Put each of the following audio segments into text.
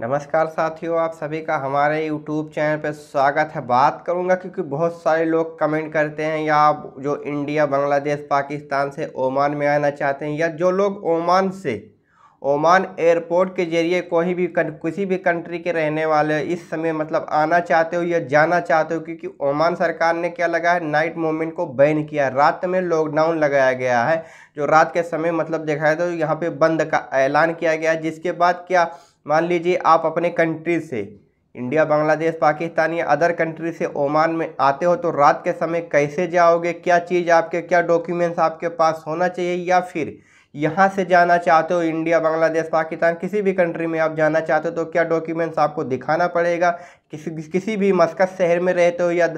नमस्कार साथियों आप सभी का हमारे यूट्यूब चैनल पर स्वागत है बात करूंगा क्योंकि बहुत सारे लोग कमेंट करते हैं या आप जो इंडिया बांग्लादेश पाकिस्तान से ओमान में आना चाहते हैं या जो लोग ओमान से ओमान एयरपोर्ट के जरिए कोई भी किसी भी कंट्री के रहने वाले इस समय मतलब आना चाहते हो या जाना चाहते हो क्योंकि ओमान सरकार ने क्या लगा है नाइट मूवमेंट को बैन किया है रात में लॉकडाउन लगाया गया है जो रात के समय मतलब देखा है तो यहाँ पे बंद का ऐलान किया गया है जिसके बाद क्या मान लीजिए आप अपने कंट्री से इंडिया बांग्लादेश पाकिस्तान या अदर कंट्री से ओमान में आते हो तो रात के समय कैसे जाओगे क्या चीज़ आपके क्या डॉक्यूमेंट्स आपके पास होना चाहिए या फिर यहाँ से जाना चाहते हो इंडिया बांग्लादेश पाकिस्तान किसी भी कंट्री में आप जाना चाहते हो तो क्या डॉक्यूमेंट्स आपको दिखाना पड़ेगा किसी किसी भी मस्कत शहर में रहते हो या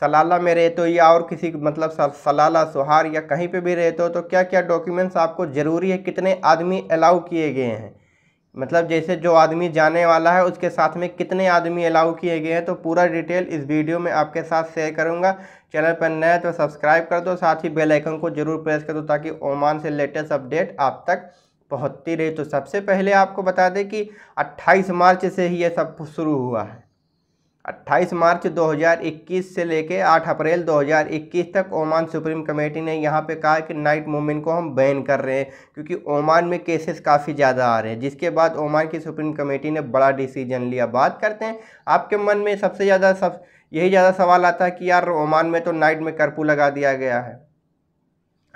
सलाला में रहते हो या और किसी मतलब सलाला सुहार या कहीं पे भी रहते हो तो क्या क्या डॉक्यूमेंट्स आपको ज़रूरी है कितने आदमी अलाउ किए गए हैं मतलब जैसे जो आदमी जाने वाला है उसके साथ में कितने आदमी अलाउ किए गए हैं तो पूरा डिटेल इस वीडियो में आपके साथ शेयर करूंगा चैनल पर नया तो सब्सक्राइब कर दो साथ ही बेल आइकन को जरूर प्रेस कर दो ताकि ओमान से लेटेस्ट अपडेट आप तक पहुँचती रहे तो सबसे पहले आपको बता दें कि अट्ठाईस मार्च से ही ये सब शुरू हुआ है 28 मार्च 2021 से लेके 8 अप्रैल 2021 तक ओमान सुप्रीम कमेटी ने यहाँ पे कहा कि नाइट मूवमेंट को हम बैन कर रहे हैं क्योंकि ओमान में केसेस काफ़ी ज़्यादा आ रहे हैं जिसके बाद ओमान की सुप्रीम कमेटी ने बड़ा डिसीजन लिया बात करते हैं आपके मन में सबसे ज़्यादा सब यही ज़्यादा सवाल आता है कि यार ओमान में तो नाइट में कर्फ्यू लगा दिया गया है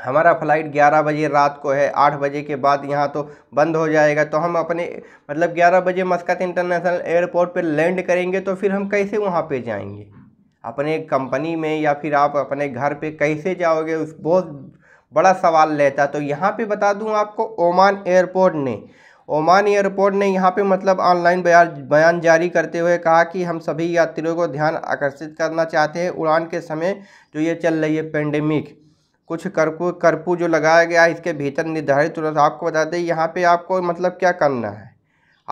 हमारा फ़्लाइट 11 बजे रात को है 8 बजे के बाद यहाँ तो बंद हो जाएगा तो हम अपने मतलब 11 बजे मस्कत इंटरनेशनल एयरपोर्ट पर लैंड करेंगे तो फिर हम कैसे वहाँ पे जाएंगे अपने कंपनी में या फिर आप अपने घर पे कैसे जाओगे उस बहुत बड़ा सवाल लेता तो यहाँ पे बता दूँ आपको ओमान एयरपोर्ट ने ओमान एयरपोर्ट ने यहाँ पे मतलब ऑनलाइन बयान बयान जारी करते हुए कहा कि हम सभी यात्रियों को ध्यान आकर्षित करना चाहते हैं उड़ान के समय जो ये चल रही है पेंडेमिक कुछ कर्पू कर्पू जो लगाया गया है इसके भीतर निर्धारित तुरंत आपको बता दें यहाँ पे आपको मतलब क्या करना है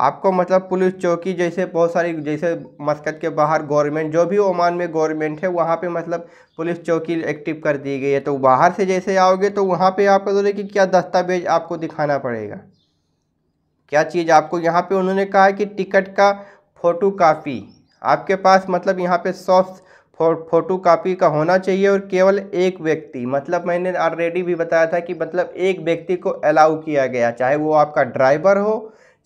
आपको मतलब पुलिस चौकी जैसे बहुत सारी जैसे मस्कत के बाहर गवर्नमेंट जो भी ओमान में गवर्नमेंट है वहाँ पे मतलब पुलिस चौकी एक्टिव कर दी गई है तो बाहर से जैसे आओगे तो वहाँ पर आपको बोले कि क्या दस्तावेज आपको दिखाना पड़ेगा क्या चीज़ आपको यहाँ पर उन्होंने कहा कि टिकट का फ़ोटो आपके पास मतलब यहाँ पे सॉफ्ट फो फोटो कापी का होना चाहिए और केवल एक व्यक्ति मतलब मैंने ऑलरेडी भी बताया था कि मतलब एक व्यक्ति को अलाउ किया गया चाहे वो आपका ड्राइवर हो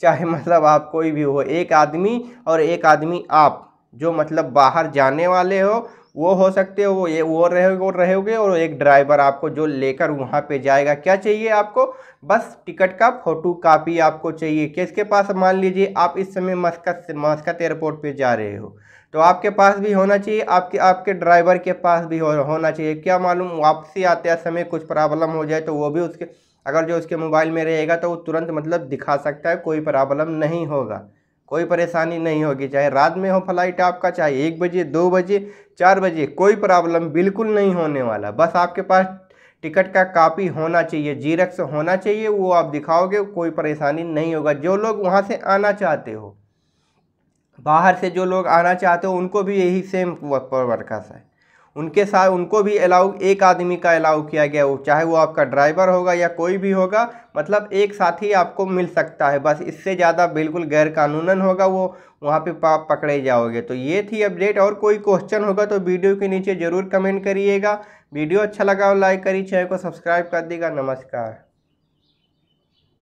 चाहे मतलब आप कोई भी हो एक आदमी और एक आदमी आप जो मतलब बाहर जाने वाले हो वो हो सकते हो वो ये वो रहोगे और रहोगे और एक ड्राइवर आपको जो लेकर वहाँ पे जाएगा क्या चाहिए आपको बस टिकट का फ़ोटो कापी आपको चाहिए किसके पास मान लीजिए आप इस समय मस्कत से मस्कत एयरपोर्ट पे जा रहे हो तो आपके पास भी होना चाहिए आपके आपके ड्राइवर के पास भी हो, होना चाहिए क्या मालूम वापसी आते समय कुछ प्रॉब्लम हो जाए तो वो भी उसके अगर जो उसके मोबाइल में रहेगा तो वो तुरंत मतलब दिखा सकता है कोई प्रॉब्लम नहीं होगा कोई परेशानी नहीं होगी चाहे रात में हो फ्लाइट आपका चाहे एक बजे दो बजे चार बजे कोई प्रॉब्लम बिल्कुल नहीं होने वाला बस आपके पास टिकट का कापी होना चाहिए जीरक्स होना चाहिए वो आप दिखाओगे कोई परेशानी नहीं होगा जो लोग वहाँ से आना चाहते हो बाहर से जो लोग आना चाहते हो उनको भी यही सेम वर्कर्स है उनके साथ उनको भी अलाउ एक आदमी का अलाउ किया गया हो चाहे वो आपका ड्राइवर होगा या कोई भी होगा मतलब एक साथ ही आपको मिल सकता है बस इससे ज़्यादा बिल्कुल कानूनन होगा वो वहाँ पे आप पकड़े जाओगे तो ये थी अपडेट और कोई क्वेश्चन होगा तो वीडियो के नीचे ज़रूर कमेंट करिएगा वीडियो अच्छा लगा हो लाइक करिए चैनल को सब्सक्राइब कर देगा नमस्कार